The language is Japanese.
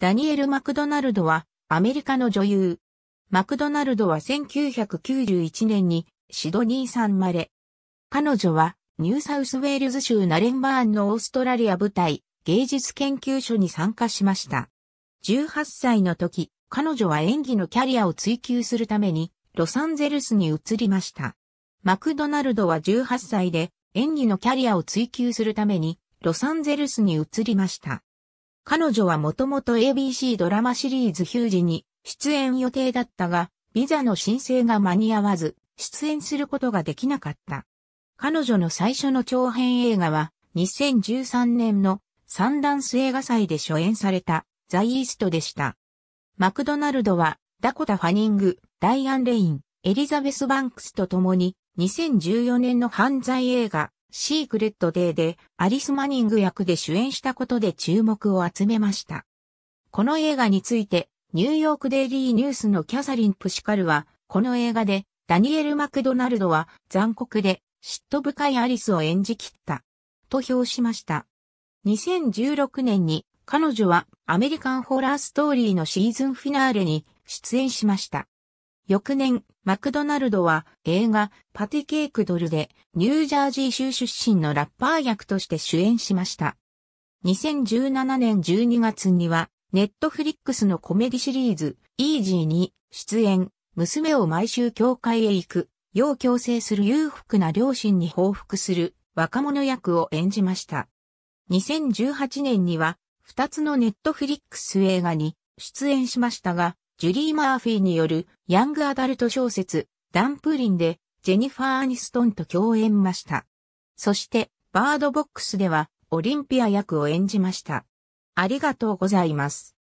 ダニエル・マクドナルドはアメリカの女優。マクドナルドは1991年にシドニー産生まれ。彼女はニューサウスウェールズ州ナレンバーンのオーストラリア部隊芸術研究所に参加しました。18歳の時、彼女は演技のキャリアを追求するためにロサンゼルスに移りました。マクドナルドは18歳で演技のキャリアを追求するためにロサンゼルスに移りました。彼女はもともと ABC ドラマシリーズヒュージに出演予定だったが、ビザの申請が間に合わず、出演することができなかった。彼女の最初の長編映画は、2013年のサンダンス映画祭で初演されたザ・イーストでした。マクドナルドはダコタ・ファニング、ダイアン・レイン、エリザベス・バンクスと共に2014年の犯罪映画シークレットデーでアリス・マニング役で主演したことで注目を集めました。この映画について、ニューヨークデイリーニュースのキャサリン・プシカルは、この映画でダニエル・マクドナルドは残酷で嫉妬深いアリスを演じ切った。と評しました。2016年に彼女はアメリカンホラーストーリーのシーズンフィナーレに出演しました。翌年、マクドナルドは映画パティケークドルでニュージャージー州出身のラッパー役として主演しました。2017年12月にはネットフリックスのコメディシリーズイージーに出演、娘を毎週教会へ行く、要強制する裕福な両親に報復する若者役を演じました。2018年には2つのネットフリックス映画に出演しましたが、ジュリー・マーフィーによるヤングアダルト小説、ダンプリンでジェニファー・アニストンと共演ました。そして、バードボックスではオリンピア役を演じました。ありがとうございます。